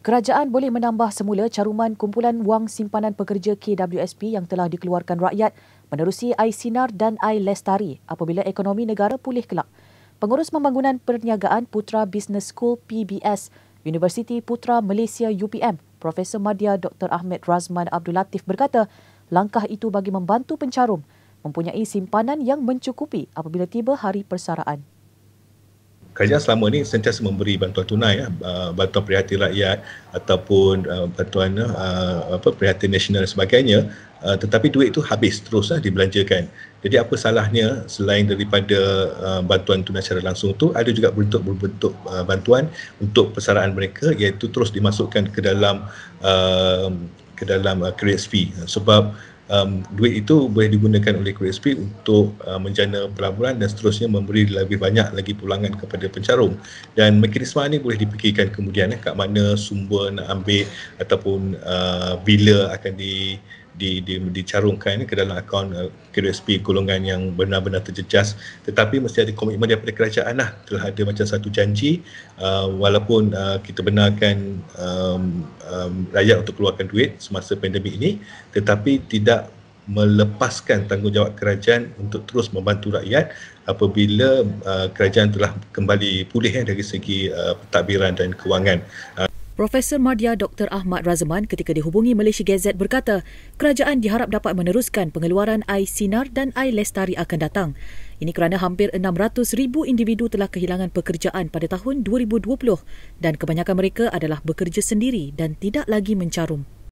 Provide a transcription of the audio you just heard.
Kerajaan boleh menambah semula caruman kumpulan wang simpanan pekerja KWSP yang telah dikeluarkan rakyat menerusi iSinar dan iLestari apabila ekonomi negara pulih kelak. Pengurus Pembangunan Perniagaan Putra Business School PBS, Universiti Putra Malaysia UPM, Profesor Madya Dr. Ahmed Razman Abdul Latif berkata, langkah itu bagi membantu pencarum mempunyai simpanan yang mencukupi apabila tiba hari persaraan kerajaan selama ini sentiasa memberi bantuan tunai ya, bantuan prihatin rakyat ataupun eh, bantuan eh, apa prihatin nasional dan sebagainya tetapi duit itu habis terus ya, dibelanjakan. Jadi apa salahnya selain daripada bantuan tunai secara langsung tu ada juga bentuk bentuk bantuan untuk persaraan mereka iaitu terus dimasukkan ke dalam ke dalam credit fee sebab um, duit itu boleh digunakan oleh QSP untuk uh, menjana pelaburan dan seterusnya memberi lebih banyak lagi pulangan kepada pencarum dan mekanisme ini boleh dipikirkan kemudian eh, kat mana sumber nak ambil ataupun uh, bila akan di di, di, dicarungkan ke dalam akaun KDSP eh, golongan yang benar-benar terjejas tetapi mesti ada komitmen daripada kerajaan lah telah ada macam satu janji uh, walaupun uh, kita benarkan um, um, rakyat untuk keluarkan duit semasa pandemik ini tetapi tidak melepaskan tanggungjawab kerajaan untuk terus membantu rakyat apabila uh, kerajaan telah kembali pulih eh, dari segi uh, pentadbiran dan kewangan uh, Profesor Madya Dr. Ahmad Razman ketika dihubungi Malaysia Gazette berkata, kerajaan diharap dapat meneruskan pengeluaran air sinar dan air lestari akan datang. Ini kerana hampir 600,000 individu telah kehilangan pekerjaan pada tahun 2020 dan kebanyakan mereka adalah bekerja sendiri dan tidak lagi mencarum